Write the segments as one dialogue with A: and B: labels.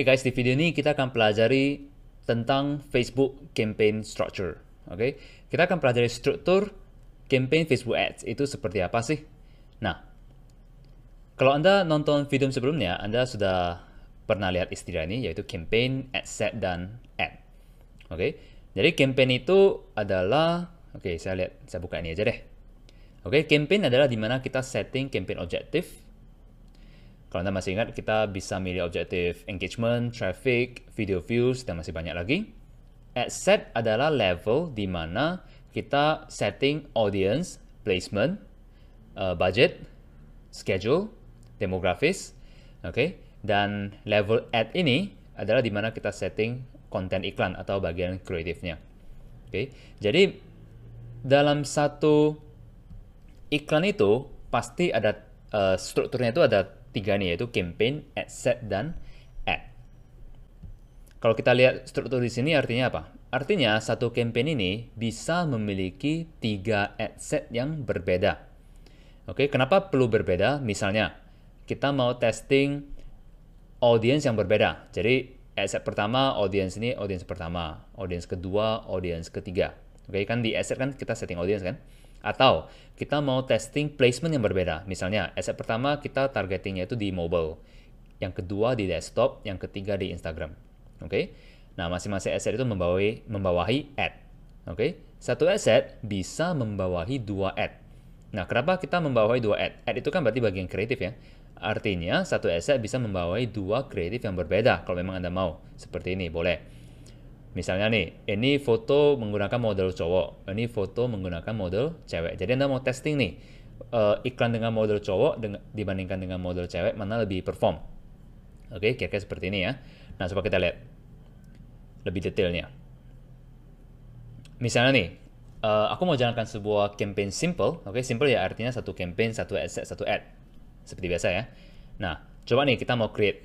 A: Hey guys, di video ini kita akan pelajari tentang Facebook Campaign Structure. Oke, okay? kita akan pelajari struktur campaign Facebook Ads itu seperti apa sih. Nah, kalau Anda nonton video sebelumnya, Anda sudah pernah lihat istilah ini yaitu campaign, ad set, dan ad. Oke, okay? jadi campaign itu adalah, oke okay, saya lihat, saya buka ini aja deh. Oke, okay, campaign adalah dimana kita setting campaign objective kalau Anda masih ingat, kita bisa milih objektif engagement, traffic, video views, dan masih banyak lagi. Ad set adalah level di mana kita setting audience, placement, uh, budget, schedule, demografis, Okay? Dan level ad ini adalah di mana kita setting konten iklan atau bagian kreatifnya. okay? jadi dalam satu iklan itu pasti ada uh, strukturnya itu ada tiga nih yaitu campaign, ad set, dan ad. Kalau kita lihat struktur di sini artinya apa? Artinya satu campaign ini bisa memiliki tiga ad set yang berbeda. Oke, kenapa perlu berbeda? Misalnya kita mau testing audience yang berbeda. Jadi ad set pertama audience ini audience pertama, audience kedua, audience ketiga. Oke, kan di ad set kan kita setting audience kan? Atau kita mau testing placement yang berbeda. Misalnya, asset pertama kita targetingnya itu di mobile, yang kedua di desktop, yang ketiga di Instagram. Oke. Okay? Nah, masing-masing asset itu membawahi membawahi ad. Oke. Okay? Satu asset bisa membawahi dua ad. Nah, kenapa kita membawahi dua ad? Ad itu kan berarti bagian kreatif ya. Artinya, satu asset bisa membawahi dua kreatif yang berbeda kalau memang Anda mau. Seperti ini, boleh. Misalnya nih, ini foto menggunakan model cowok, ini foto menggunakan model cewek. Jadi Anda mau testing nih, uh, iklan dengan model cowok dengan, dibandingkan dengan model cewek, mana lebih perform. Oke, okay, kira-kira seperti ini ya. Nah, coba kita lihat lebih detailnya. Misalnya nih, uh, aku mau jalankan sebuah campaign simple. Oke, okay, simple ya artinya satu campaign, satu ad set, satu ad. Seperti biasa ya. Nah, coba nih kita mau create.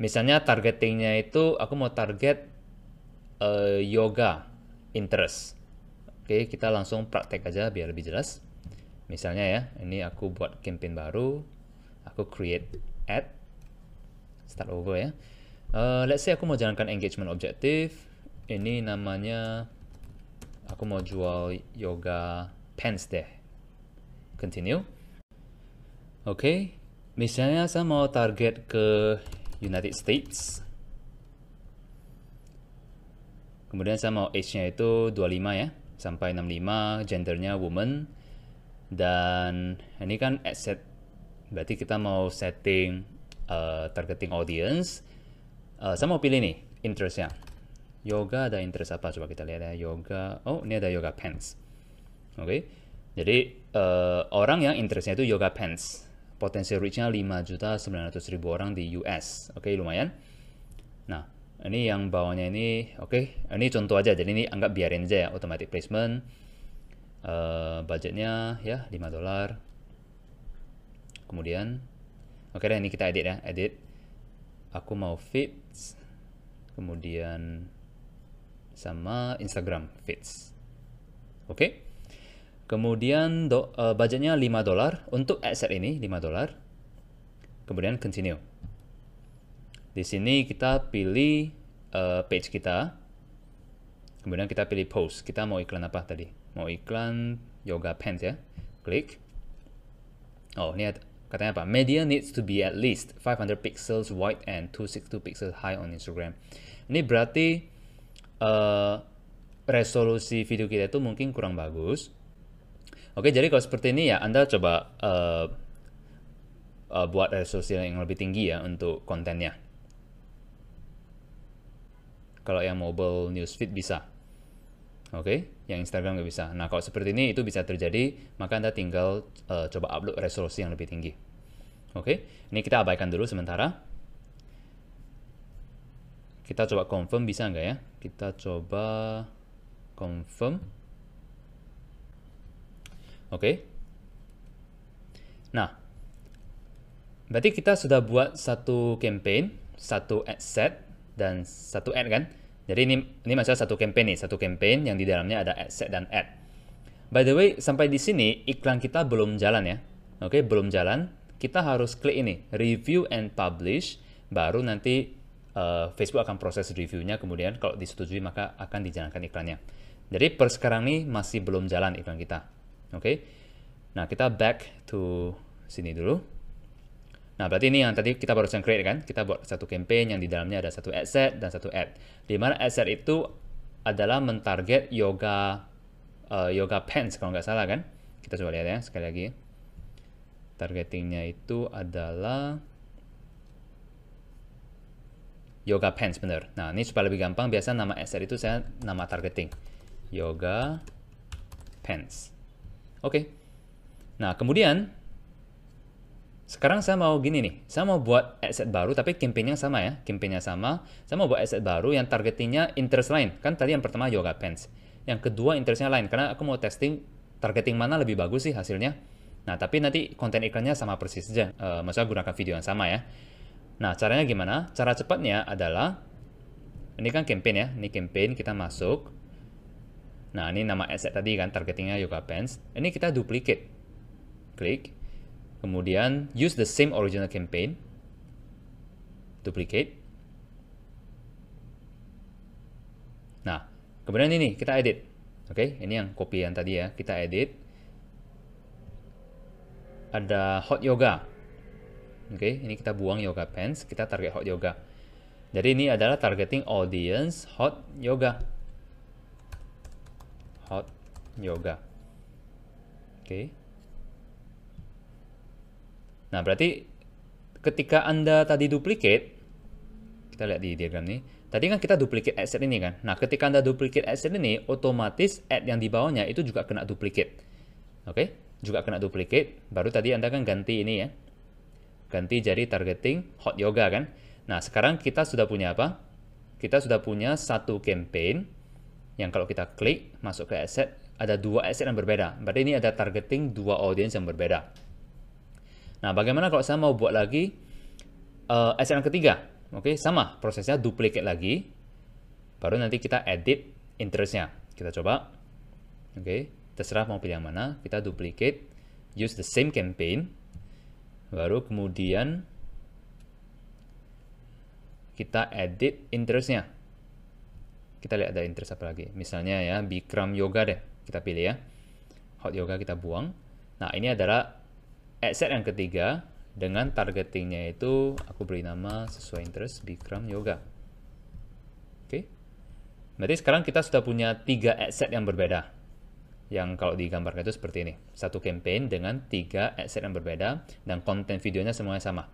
A: Misalnya targetingnya itu, aku mau target uh, yoga interest. Oke, kita langsung praktek aja biar lebih jelas. Misalnya ya, ini aku buat campaign baru, aku create ad, start over ya. Uh, let's say aku mau jalankan engagement objective. ini namanya aku mau jual yoga pants deh. Continue. Oke, okay. misalnya saya mau target ke United States. Kemudian saya mau age-nya itu 25 ya, sampai 65, gendernya woman. Dan ini kan set, berarti kita mau setting uh, targeting audience. Uh, saya mau pilih nih, interestnya. Yoga ada interest apa? Coba kita lihat ya, yoga. Oh, ini ada yoga pants. Oke, okay. jadi uh, orang yang interestnya itu yoga pants. Potensi reach-nya 5.900.000 orang di US. Oke, okay, lumayan. Nah, ini yang bawahnya ini oke okay. ini contoh aja jadi ini anggap biarin aja ya automatic placement uh, budgetnya ya 5 dolar kemudian oke okay, ini kita edit ya edit aku mau fits kemudian sama Instagram fits oke okay. kemudian do, uh, budgetnya 5 dolar untuk asset ini 5 dolar kemudian continue di sini kita pilih uh, page kita. Kemudian kita pilih post. Kita mau iklan apa tadi? Mau iklan yoga pants ya. Klik. Oh, ini katanya apa? Media needs to be at least 500 pixels wide and 262 pixels high on Instagram. Ini berarti uh, resolusi video kita itu mungkin kurang bagus. Oke, jadi kalau seperti ini ya, Anda coba uh, uh, buat resolusi yang lebih tinggi ya untuk kontennya. Kalau yang mobile newsfeed bisa. Oke, okay? yang Instagram nggak bisa. Nah, kalau seperti ini itu bisa terjadi, maka Anda tinggal uh, coba upload resolusi yang lebih tinggi. Oke, okay? ini kita abaikan dulu sementara. Kita coba confirm bisa nggak ya? Kita coba confirm. Oke. Okay. Nah, berarti kita sudah buat satu campaign, satu ad set dan satu ad kan. Jadi ini ini masalah satu campaign nih, satu campaign yang di dalamnya ada ad set dan ad. By the way, sampai di sini iklan kita belum jalan ya. Oke, okay, belum jalan. Kita harus klik ini, review and publish, baru nanti uh, Facebook akan proses reviewnya, kemudian kalau disetujui maka akan dijalankan iklannya. Jadi per sekarang ini masih belum jalan iklan kita. Oke. Okay? Nah, kita back to sini dulu. Nah, berarti ini yang tadi kita barusan create kan? Kita buat satu campaign yang di dalamnya ada satu ad set dan satu ad. Di mana ad set itu adalah mentarget yoga uh, yoga pants kalau nggak salah kan? Kita coba lihat ya sekali lagi. Targetingnya itu adalah yoga pants bener. Nah, ini supaya lebih gampang biasa nama ad set itu saya nama targeting. Yoga pants. Oke. Okay. Nah, kemudian sekarang saya mau gini nih, saya mau buat asset baru tapi campaign yang sama ya, campaign campaignnya sama. Saya mau buat asset baru yang targetingnya interest lain. Kan tadi yang pertama yoga pants. Yang kedua interestnya lain, karena aku mau testing targeting mana lebih bagus sih hasilnya. Nah, tapi nanti konten iklannya sama persis aja. E, maksudnya gunakan video yang sama ya. Nah, caranya gimana? Cara cepatnya adalah, ini kan campaign ya, ini campaign kita masuk. Nah, ini nama asset tadi kan, targetingnya yoga pants. Ini kita duplicate. Klik Kemudian use the same original campaign. Duplicate. Nah, kemudian ini kita edit. Oke, okay, ini yang copy yang tadi ya, kita edit. Ada hot yoga. Oke, okay, ini kita buang yoga pants, kita target hot yoga. Jadi ini adalah targeting audience hot yoga. Hot yoga. Oke. Okay. Nah, berarti ketika Anda tadi duplicate, kita lihat di diagram ini, tadi kan kita duplicate asset ini kan. Nah, ketika Anda duplicate asset ini, otomatis add yang di bawahnya itu juga kena duplicate. Oke, okay? juga kena duplicate. Baru tadi Anda kan ganti ini ya. Ganti jadi targeting hot yoga kan. Nah, sekarang kita sudah punya apa? Kita sudah punya satu campaign yang kalau kita klik masuk ke asset, ada dua asset yang berbeda. Berarti ini ada targeting dua audience yang berbeda. Nah, bagaimana kalau saya mau buat lagi uh, eh, SN ketiga? Oke, okay, sama prosesnya duplicate lagi. Baru nanti kita edit interestnya. Kita coba. Oke, okay, terserah mau pilih yang mana. Kita duplicate, use the same campaign. Baru kemudian kita edit interestnya. Kita lihat ada interest apa lagi. Misalnya ya, Bikram Yoga deh. Kita pilih ya. Hot Yoga kita buang. Nah, ini adalah Set yang ketiga dengan targetingnya itu aku beri nama sesuai interest Bikram Yoga. Oke. Okay. Berarti sekarang kita sudah punya tiga set yang berbeda. Yang kalau digambarkan itu seperti ini. Satu campaign dengan tiga set yang berbeda dan konten videonya semuanya sama.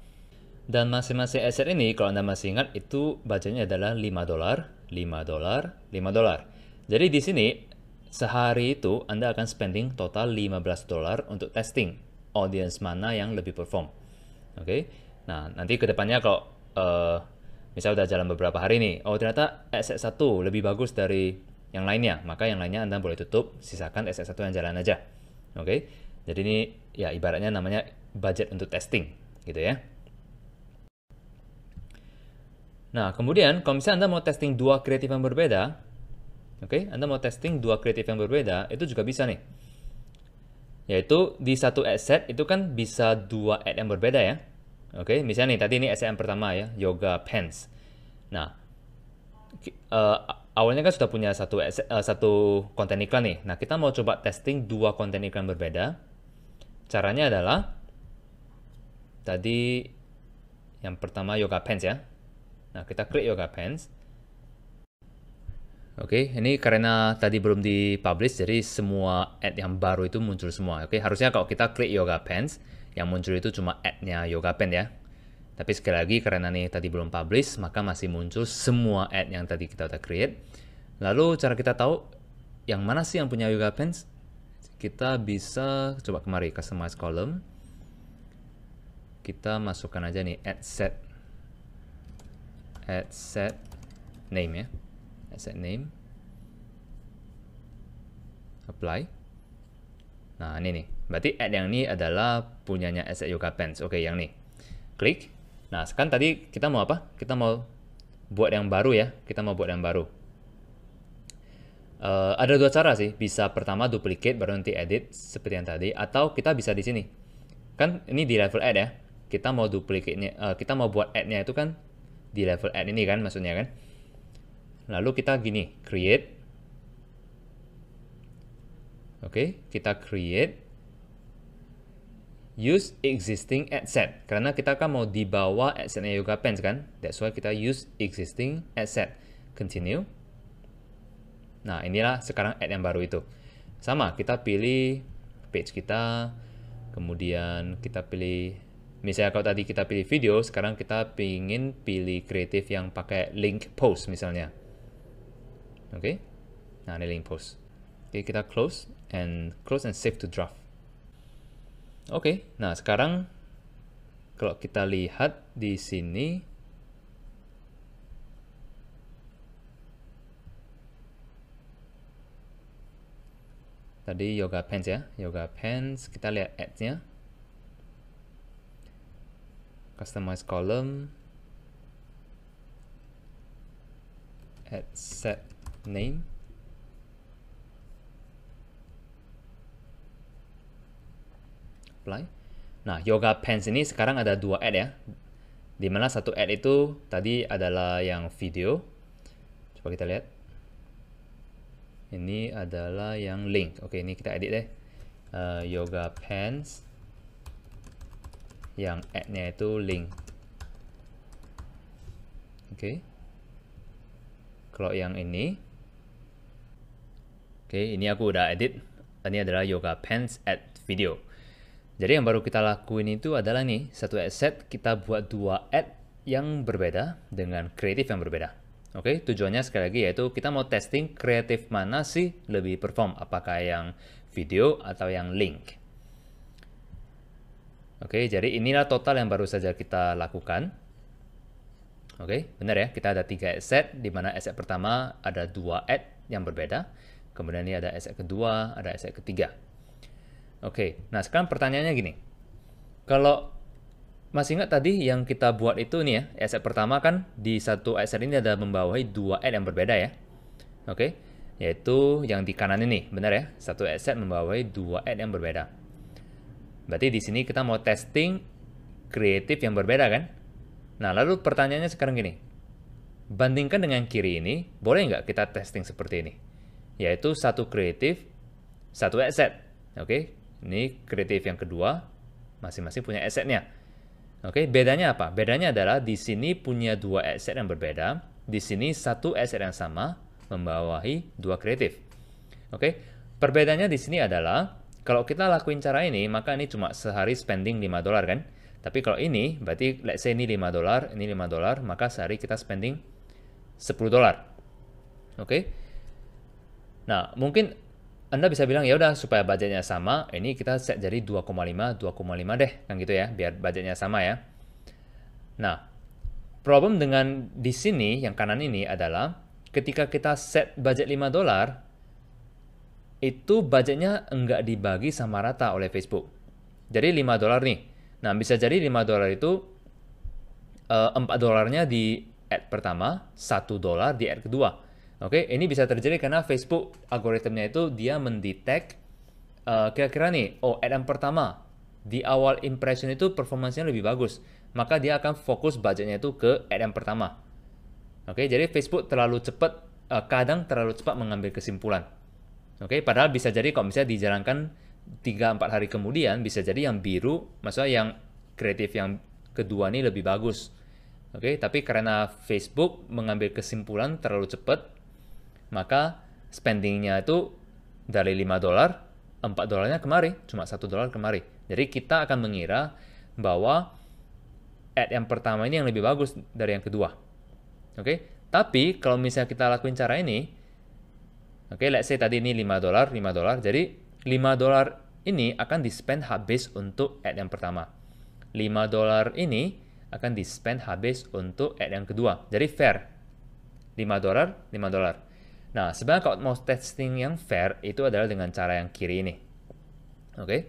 A: Dan masing-masing set ini kalau Anda masih ingat itu bacanya adalah 5 dolar, 5 dolar, 5 dolar. Jadi di sini sehari itu Anda akan spending total 15 dolar untuk testing audience mana yang lebih perform. Oke. Okay? Nah, nanti kedepannya kalau uh, misalnya udah jalan beberapa hari nih, oh ternyata SS1 lebih bagus dari yang lainnya, maka yang lainnya Anda boleh tutup, sisakan SS1 yang jalan aja. Oke. Okay? Jadi ini ya ibaratnya namanya budget untuk testing gitu ya. Nah, kemudian kalau misalnya Anda mau testing dua kreatif yang berbeda, oke, okay, Anda mau testing dua kreatif yang berbeda, itu juga bisa nih. Yaitu di satu set itu kan bisa dua ad yang berbeda ya. Oke, okay? misalnya nih tadi ini yang pertama ya, yoga pants. Nah, uh, awalnya kan sudah punya satu uh, satu konten iklan nih. Nah, kita mau coba testing dua konten iklan berbeda. Caranya adalah tadi yang pertama yoga pants ya. Nah, kita klik yoga pants. Oke, okay, ini karena tadi belum dipublish, jadi semua ad yang baru itu muncul semua. Oke, okay, harusnya kalau kita klik yoga pants, yang muncul itu cuma ad-nya yoga pants ya. Tapi sekali lagi karena nih tadi belum publish, maka masih muncul semua ad yang tadi kita udah create. Lalu cara kita tahu yang mana sih yang punya yoga pants? Kita bisa coba kemari customize column. Kita masukkan aja nih ad set ad set name ya asset name apply nah ini nih berarti add yang ini adalah punyanya asset yoga pants oke yang ini klik nah sekarang tadi kita mau apa kita mau buat yang baru ya kita mau buat yang baru uh, ada dua cara sih bisa pertama duplicate baru nanti edit seperti yang tadi atau kita bisa di sini kan ini di level add ya kita mau duplicate-nya uh, kita mau buat add-nya itu kan di level add ini kan maksudnya kan Lalu kita gini, create. Oke, okay, kita create use existing set karena kita kan mau dibawa nya Yoga Pants kan that's why kita use existing set continue nah inilah sekarang ad yang baru itu sama kita pilih page kita kemudian kita pilih misalnya kalau tadi kita pilih video sekarang kita ingin pilih kreatif yang pakai link post misalnya okay nah ini link post oke okay, kita close and close and save to draft oke okay, nah sekarang kalau kita lihat di sini tadi yoga pants ya yoga pants kita lihat adsnya customize column add set name apply nah yoga pants ini sekarang ada dua ad ya dimana satu ad itu tadi adalah yang video coba kita lihat ini adalah yang link oke ini kita edit deh uh, yoga pants yang ad-nya itu link oke kalau yang ini Oke, ini aku udah edit. Ini adalah yoga pants at video. Jadi yang baru kita lakuin itu adalah nih, satu set kita buat dua ad yang berbeda dengan kreatif yang berbeda. Oke, tujuannya sekali lagi yaitu kita mau testing kreatif mana sih lebih perform, apakah yang video atau yang link. Oke, jadi inilah total yang baru saja kita lakukan. Oke, benar ya, kita ada tiga set, di mana set pertama ada dua ad yang berbeda kemudian ini ada SS kedua, ada SS ketiga. Oke, nah sekarang pertanyaannya gini. Kalau masih ingat tadi yang kita buat itu nih ya, aset pertama kan di satu aset ini ada membawahi dua aset yang berbeda ya. Oke, yaitu yang di kanan ini, benar ya? Satu aset membawahi dua aset yang berbeda. Berarti di sini kita mau testing kreatif yang berbeda kan? Nah, lalu pertanyaannya sekarang gini. Bandingkan dengan kiri ini, boleh nggak kita testing seperti ini? yaitu satu kreatif, satu asset Oke, okay? ini kreatif yang kedua, masing-masing punya assetnya Oke, okay? bedanya apa? Bedanya adalah di sini punya dua asset yang berbeda, di sini satu asset yang sama membawahi dua kreatif. Oke, okay? perbedaannya di sini adalah kalau kita lakuin cara ini, maka ini cuma sehari spending 5 dolar kan? Tapi kalau ini, berarti let's say ini 5 dolar, ini 5 dolar, maka sehari kita spending 10 dolar. Oke? Okay? Nah, mungkin anda bisa bilang ya udah supaya budgetnya sama, ini kita set jadi 2,5, 2,5 deh, kan gitu ya, biar budgetnya sama ya. Nah, problem dengan di sini yang kanan ini adalah ketika kita set budget 5 dolar, itu budgetnya enggak dibagi sama rata oleh Facebook. Jadi 5 dolar nih. Nah, bisa jadi 5 dolar itu uh, eh, 4 dolarnya di ad pertama, 1 dolar di ad kedua. Oke, okay? ini bisa terjadi karena Facebook algoritmnya itu dia mendetek uh, kira-kira nih, oh ad pertama di awal impression itu performansinya lebih bagus, maka dia akan fokus budgetnya itu ke ad pertama. Oke, okay? jadi Facebook terlalu cepat, uh, kadang terlalu cepat mengambil kesimpulan. Oke, okay? padahal bisa jadi kalau misalnya dijalankan 3-4 hari kemudian, bisa jadi yang biru, maksudnya yang kreatif yang kedua ini lebih bagus. Oke, tapi karena Facebook mengambil kesimpulan terlalu cepat, maka spendingnya itu dari 5 dolar, 4 dolarnya kemari, cuma 1 dolar kemari. Jadi kita akan mengira bahwa ad yang pertama ini yang lebih bagus dari yang kedua. Oke, okay? tapi kalau misalnya kita lakuin cara ini, oke, okay, let's say tadi ini 5 dolar, 5 dolar, jadi 5 dolar ini akan di-spend habis untuk ad yang pertama. 5 dolar ini akan di-spend habis untuk ad yang kedua. Jadi fair. 5 dolar, 5 dolar. Nah, sebenarnya kalau mau testing yang fair itu adalah dengan cara yang kiri ini. Oke. Okay?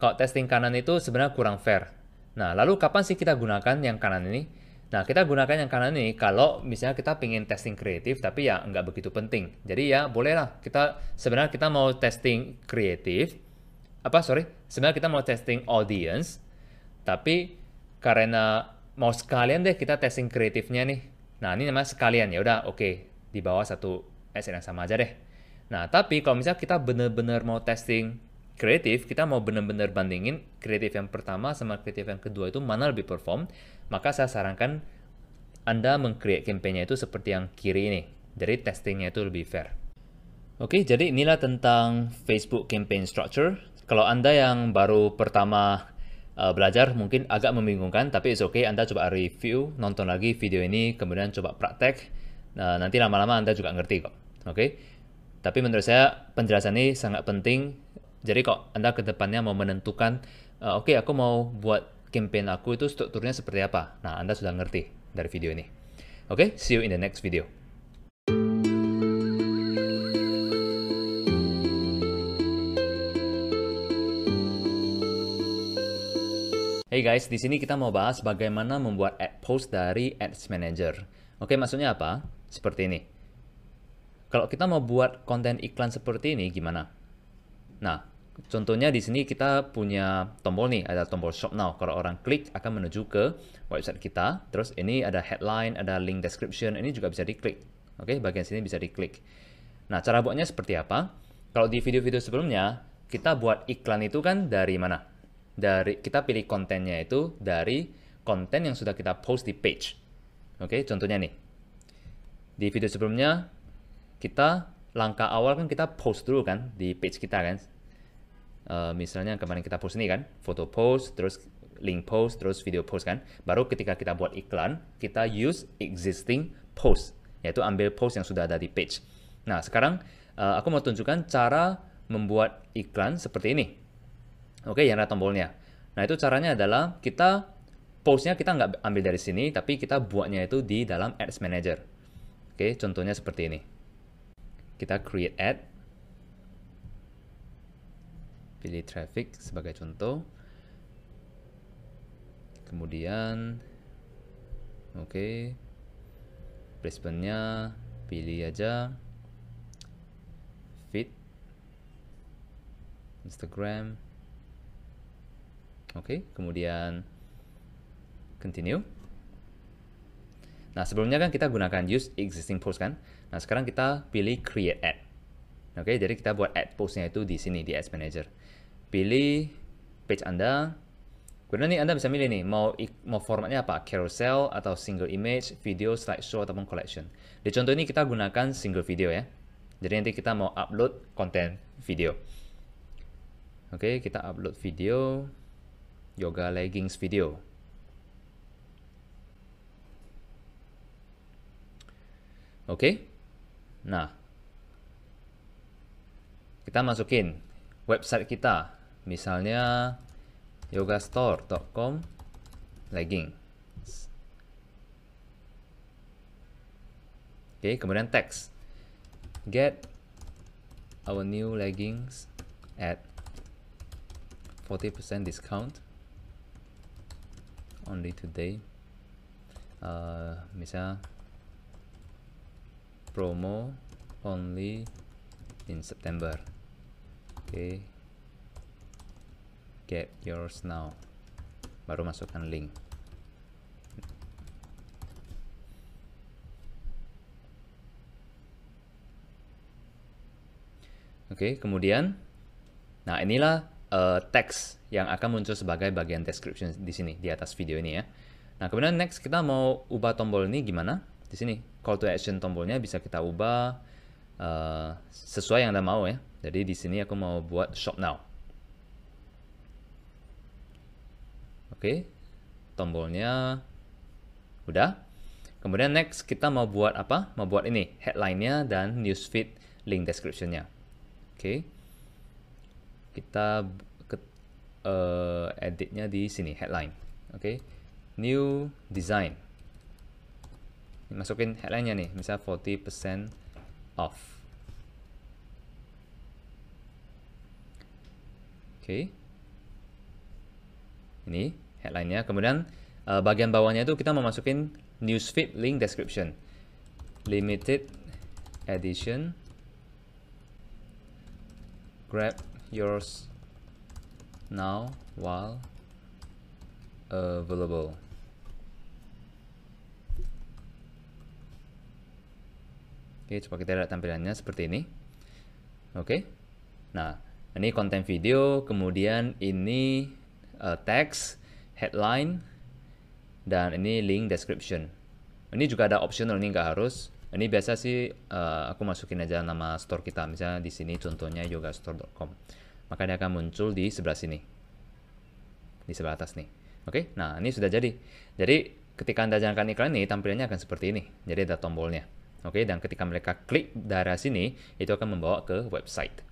A: Kalau testing kanan itu sebenarnya kurang fair. Nah, lalu kapan sih kita gunakan yang kanan ini? Nah, kita gunakan yang kanan ini kalau misalnya kita pengen testing kreatif tapi ya nggak begitu penting. Jadi ya bolehlah kita sebenarnya kita mau testing kreatif apa sorry sebenarnya kita mau testing audience tapi karena mau sekalian deh kita testing kreatifnya nih. Nah, ini namanya sekalian ya udah oke okay, di bawah satu asset yang sama aja deh. Nah, tapi kalau misalnya kita benar-benar mau testing kreatif, kita mau benar-benar bandingin kreatif yang pertama sama kreatif yang kedua itu mana lebih perform, maka saya sarankan Anda mengcreate campaign-nya itu seperti yang kiri ini. Jadi testingnya itu lebih fair. Oke, jadi inilah tentang Facebook campaign structure. Kalau Anda yang baru pertama uh, belajar mungkin agak membingungkan, tapi it's okay, Anda coba review, nonton lagi video ini, kemudian coba praktek Eh, nanti lama-lama Anda juga ngerti kok. Oke? Okay? Tapi menurut saya penjelasan ini sangat penting. Jadi kok Anda ke depannya mau menentukan, uh, oke okay, aku mau buat campaign aku itu strukturnya seperti apa. Nah, Anda sudah ngerti dari video ini. Oke, okay? see you in the next video. Hey guys, di sini kita mau bahas bagaimana membuat ad post dari Ads Manager. Oke, maksudnya apa? seperti ini. Kalau kita mau buat konten iklan seperti ini gimana? Nah, contohnya di sini kita punya tombol nih, ada tombol shop now. Kalau orang klik akan menuju ke website kita. Terus ini ada headline, ada link description, ini juga bisa diklik. Oke, bagian sini bisa diklik. Nah, cara buatnya seperti apa? Kalau di video-video sebelumnya, kita buat iklan itu kan dari mana? Dari kita pilih kontennya itu dari konten yang sudah kita post di page. Oke, contohnya nih di video sebelumnya kita langkah awal kan kita post dulu kan di page kita kan. Uh, misalnya kemarin kita post ini kan, foto post, terus link post, terus video post kan. Baru ketika kita buat iklan, kita use existing post, yaitu ambil post yang sudah ada di page. Nah, sekarang uh, aku mau tunjukkan cara membuat iklan seperti ini. Oke, yang ada tombolnya. Nah, itu caranya adalah kita postnya kita nggak ambil dari sini, tapi kita buatnya itu di dalam Ads Manager. Oke, contohnya seperti ini. Kita create ad. Pilih traffic sebagai contoh. Kemudian oke, okay, placement pilih aja feed Instagram. Oke, kemudian continue. Nah, sebelumnya kan kita gunakan use existing post kan. Nah, sekarang kita pilih create ad. Oke, okay, jadi kita buat ad postnya itu di sini di Ads Manager. Pilih page Anda. Kemudian nih Anda bisa milih nih mau mau formatnya apa, carousel atau single image, video, slideshow ataupun collection. Di contoh ini kita gunakan single video ya. Jadi nanti kita mau upload konten video. Oke, okay, kita upload video yoga leggings video. Oke. Nah, kita masukin website kita, misalnya yogastore.com legging. Oke, kemudian teks get our new leggings at 40% discount only today. Uh, misalnya promo only in September oke okay. get yours now baru masukkan link Oke, okay, kemudian, nah inilah uh, teks yang akan muncul sebagai bagian description di sini di atas video ini ya. Nah, kemudian next kita mau ubah tombol ini gimana? di sini call to action tombolnya bisa kita ubah uh, sesuai yang Anda mau ya. Jadi di sini aku mau buat shop now. Oke, okay. tombolnya udah. Kemudian next kita mau buat apa? Mau buat ini, headline-nya dan newsfeed link description-nya. Oke. Okay. Kita ke, uh, edit-nya di sini, headline. Oke. Okay. New design masukin headline-nya nih, misal 40% off. Oke. Okay. Ini headline-nya. Kemudian uh, bagian bawahnya itu kita mau masukin newsfeed link description. Limited edition. Grab yours now while available. Oke, coba kita lihat tampilannya seperti ini. Oke. Nah, ini konten video, kemudian ini uh, teks, headline, dan ini link description. Ini juga ada optional, ini nggak harus. Ini biasa sih uh, aku masukin aja nama store kita, misalnya di sini contohnya yogastore.com. Maka dia akan muncul di sebelah sini. Di sebelah atas nih. Oke, nah ini sudah jadi. Jadi ketika Anda jalankan iklan ini, tampilannya akan seperti ini. Jadi ada tombolnya. Oke, okay, dan ketika mereka klik daerah sini, itu akan membawa ke website.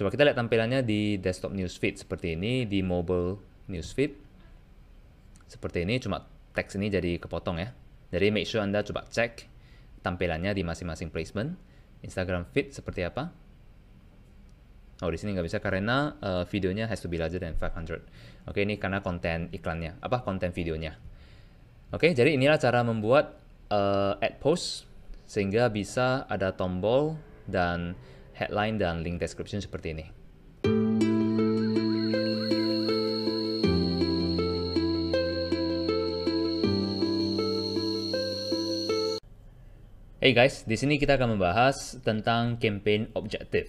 A: Coba kita lihat tampilannya di desktop newsfeed seperti ini, di mobile newsfeed seperti ini, cuma teks ini jadi kepotong ya. Jadi make sure Anda coba cek tampilannya di masing-masing placement. Instagram feed seperti apa? Oh, di sini nggak bisa karena uh, videonya has to be larger than 500. Oke, okay, ini karena konten iklannya, apa konten videonya. Oke, okay, jadi inilah cara membuat uh, add post sehingga bisa ada tombol dan headline dan link description seperti ini. Hey guys, di sini kita akan membahas tentang campaign objective.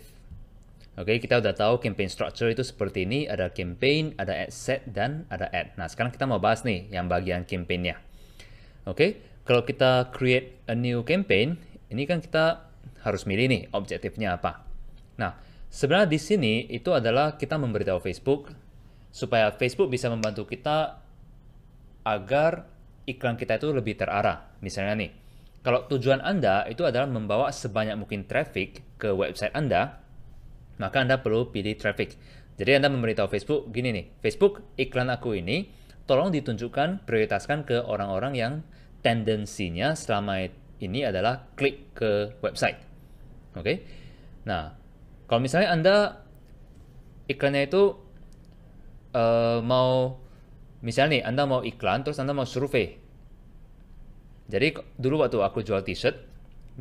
A: Oke, okay, kita udah tahu campaign structure itu seperti ini, ada campaign, ada ad set, dan ada ad. Nah, sekarang kita mau bahas nih yang bagian campaign-nya. Oke, okay? Kalau kita create a new campaign, ini kan kita harus milih nih objektifnya apa. Nah, sebenarnya di sini itu adalah kita memberitahu Facebook supaya Facebook bisa membantu kita agar iklan kita itu lebih terarah. Misalnya nih, kalau tujuan Anda itu adalah membawa sebanyak mungkin traffic ke website Anda, maka Anda perlu pilih traffic. Jadi Anda memberitahu Facebook gini nih, Facebook iklan aku ini tolong ditunjukkan prioritaskan ke orang-orang yang tendensinya selama ini adalah klik ke website. Oke. Okay? Nah, kalau misalnya Anda iklannya itu uh, mau misalnya nih Anda mau iklan terus Anda mau survei. Jadi dulu waktu aku jual t-shirt,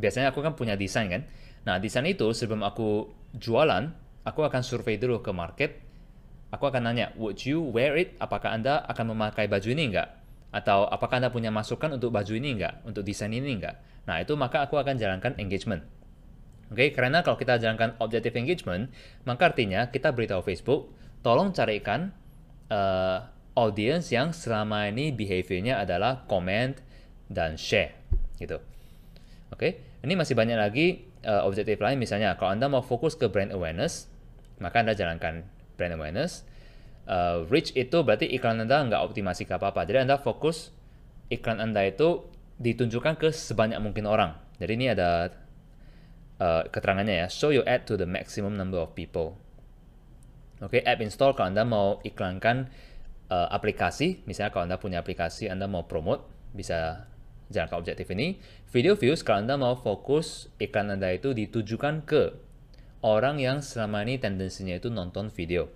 A: biasanya aku kan punya desain kan. Nah, desain itu sebelum aku jualan, aku akan survei dulu ke market. Aku akan nanya, would you wear it? Apakah Anda akan memakai baju ini enggak? Atau apakah Anda punya masukan untuk baju ini enggak? Untuk desain ini enggak? Nah, itu maka aku akan jalankan engagement. Oke, okay? karena kalau kita jalankan objective engagement, maka artinya kita beritahu Facebook, tolong carikan uh, audience yang selama ini behaviornya adalah comment dan share, gitu. Oke, okay? ini masih banyak lagi uh, objektif lain, misalnya kalau Anda mau fokus ke brand awareness, maka Anda jalankan brand awareness uh, reach itu berarti iklan Anda nggak optimasi ke apa-apa. Jadi Anda fokus iklan Anda itu ditunjukkan ke sebanyak mungkin orang. Jadi ini ada uh, keterangannya ya. Show you add to the maximum number of people. Oke, okay, app install kalau Anda mau iklankan uh, aplikasi, misalnya kalau Anda punya aplikasi, Anda mau promote, bisa jalan ke objektif ini. Video views kalau Anda mau fokus iklan Anda itu ditujukan ke orang yang selama ini tendensinya itu nonton video.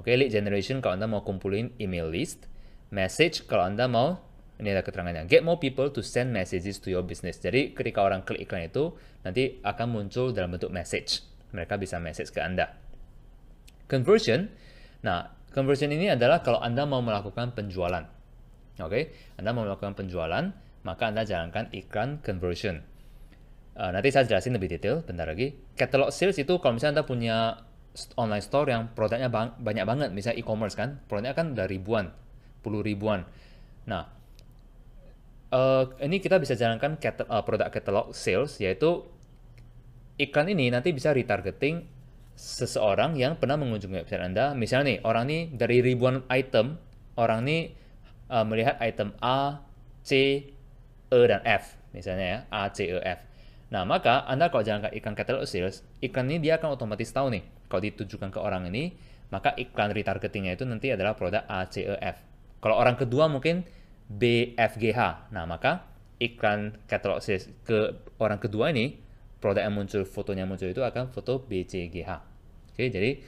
A: Oke, lead generation kalau Anda mau kumpulin email list, message kalau Anda mau ini ada keterangannya. Get more people to send messages to your business. Jadi ketika orang klik iklan itu nanti akan muncul dalam bentuk message. Mereka bisa message ke Anda. Conversion. Nah, conversion ini adalah kalau Anda mau melakukan penjualan. Oke, okay? Anda mau melakukan penjualan, maka Anda jalankan iklan conversion. Uh, nanti saya jelasin lebih detail bentar lagi. Catalog sales itu kalau misalnya Anda punya online store yang produknya bang, banyak banget, misalnya e-commerce kan, produknya kan udah ribuan, puluh ribuan. Nah, uh, ini kita bisa jalankan kata, uh, eh, produk catalog sales, yaitu iklan ini nanti bisa retargeting seseorang yang pernah mengunjungi website Anda. Misalnya nih, orang ini dari ribuan item, orang ini uh, melihat item A, C, E, dan F. Misalnya ya, A, C, E, F. Nah, maka Anda kalau jalankan iklan catalog sales, iklan ini dia akan otomatis tahu nih, kalau ditujukan ke orang ini, maka iklan retargetingnya itu nanti adalah produk ACEF. Kalau orang kedua mungkin BFGH. Nah, maka iklan katalog sales ke orang kedua ini, produk yang muncul, fotonya muncul itu akan foto BCGH. Oke, jadi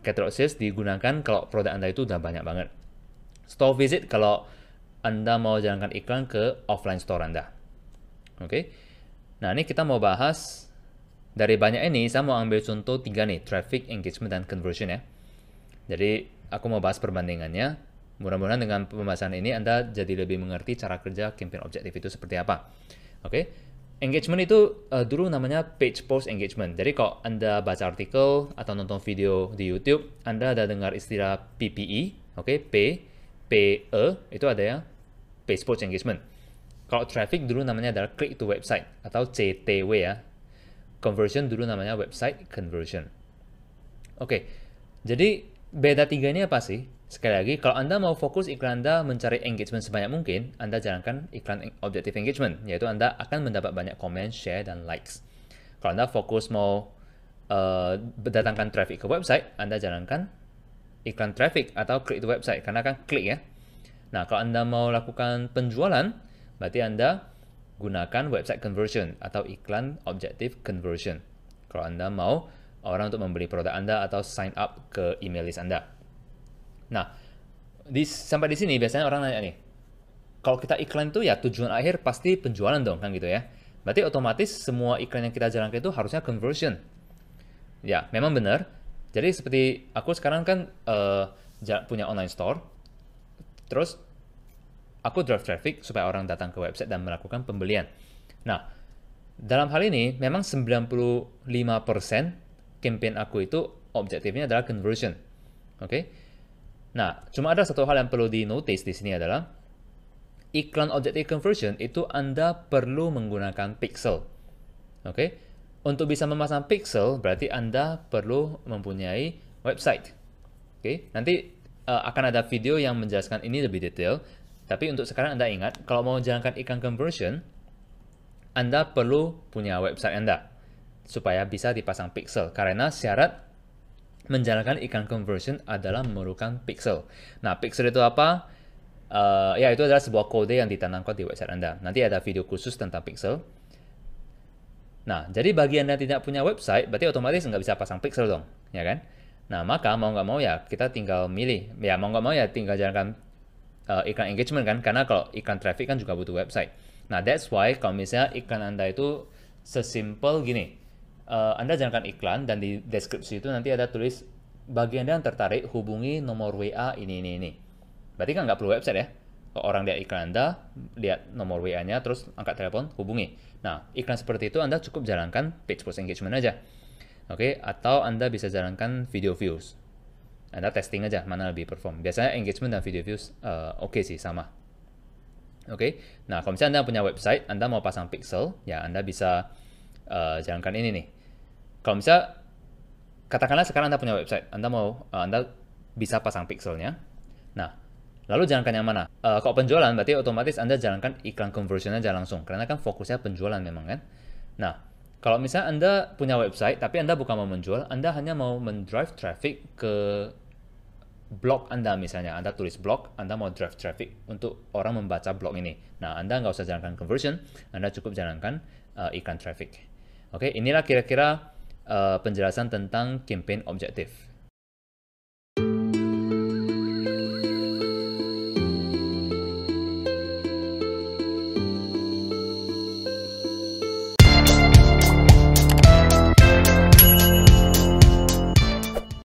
A: katalog sales digunakan kalau produk Anda itu udah banyak banget. Store visit kalau Anda mau jalankan iklan ke offline store Anda. Oke. Nah, ini kita mau bahas dari banyak ini, saya mau ambil contoh tiga nih, traffic, engagement, dan conversion ya. Jadi, aku mau bahas perbandingannya. Mudah-mudahan dengan pembahasan ini Anda jadi lebih mengerti cara kerja campaign objektif itu seperti apa. Oke, okay? engagement itu uh, dulu namanya page post engagement. Jadi kalau Anda baca artikel atau nonton video di YouTube, Anda ada dengar istilah PPE, oke, okay? P, P, E, itu ada ya, page post engagement. Kalau traffic dulu namanya adalah click to website atau CTW ya, conversion dulu namanya website conversion. Oke, jadi beda tiga ini apa sih? Sekali lagi, kalau Anda mau fokus iklan Anda mencari engagement sebanyak mungkin, Anda jalankan iklan objective engagement, yaitu Anda akan mendapat banyak komen, share, dan likes. Kalau Anda fokus mau uh, datangkan traffic ke website, Anda jalankan iklan traffic atau klik create website, karena kan klik ya. Nah, kalau Anda mau lakukan penjualan, berarti Anda gunakan website conversion atau iklan objektif conversion. Kalau Anda mau orang untuk membeli produk Anda atau sign up ke email list Anda. Nah, di, sampai di sini biasanya orang nanya nih, kalau kita iklan itu ya tujuan akhir pasti penjualan dong kan gitu ya. Berarti otomatis semua iklan yang kita jalankan itu harusnya conversion. Ya, memang benar. Jadi seperti aku sekarang kan uh, punya online store, terus aku drive traffic supaya orang datang ke website dan melakukan pembelian. Nah, dalam hal ini memang 95% campaign aku itu objektifnya adalah conversion. Oke. Okay? Nah, cuma ada satu hal yang perlu di notice di sini adalah iklan objektif conversion itu Anda perlu menggunakan pixel. Oke. Okay? Untuk bisa memasang pixel berarti Anda perlu mempunyai website. Oke, okay? nanti uh, akan ada video yang menjelaskan ini lebih detail, tapi untuk sekarang Anda ingat, kalau mau jalankan iklan conversion, Anda perlu punya website Anda supaya bisa dipasang pixel karena syarat menjalankan iklan conversion adalah memerlukan pixel. Nah, pixel itu apa? Uh, ya, itu adalah sebuah kode yang ditanamkan di website Anda. Nanti ada video khusus tentang pixel. Nah, jadi bagi Anda yang tidak punya website, berarti otomatis nggak bisa pasang pixel dong, ya kan? Nah, maka mau nggak mau ya kita tinggal milih. Ya, mau nggak mau ya tinggal jalankan uh, iklan engagement kan karena kalau iklan traffic kan juga butuh website nah that's why kalau misalnya iklan anda itu sesimpel gini uh, anda jalankan iklan dan di deskripsi itu nanti ada tulis bagi anda yang tertarik hubungi nomor WA ini ini ini berarti kan nggak perlu website ya orang lihat iklan anda lihat nomor WA nya terus angkat telepon hubungi nah iklan seperti itu anda cukup jalankan page post engagement aja oke okay? atau anda bisa jalankan video views anda testing aja mana lebih perform. Biasanya engagement dan video views uh, oke okay sih sama. Oke. Okay? Nah, kalau misalnya Anda punya website, Anda mau pasang pixel, ya Anda bisa uh, jalankan ini nih. Kalau misalnya katakanlah sekarang Anda punya website, Anda mau uh, Anda bisa pasang pixelnya. Nah, lalu jalankan yang mana? Uh, kalau penjualan berarti otomatis Anda jalankan iklan conversion aja langsung karena kan fokusnya penjualan memang kan. Nah, kalau misalnya Anda punya website tapi Anda bukan mau menjual, Anda hanya mau mendrive traffic ke blog Anda misalnya, Anda tulis blog, Anda mau drive traffic untuk orang membaca blog ini. Nah, Anda nggak usah jalankan conversion, Anda cukup jalankan uh, iklan traffic. Oke, okay, inilah kira-kira uh, penjelasan tentang campaign objective.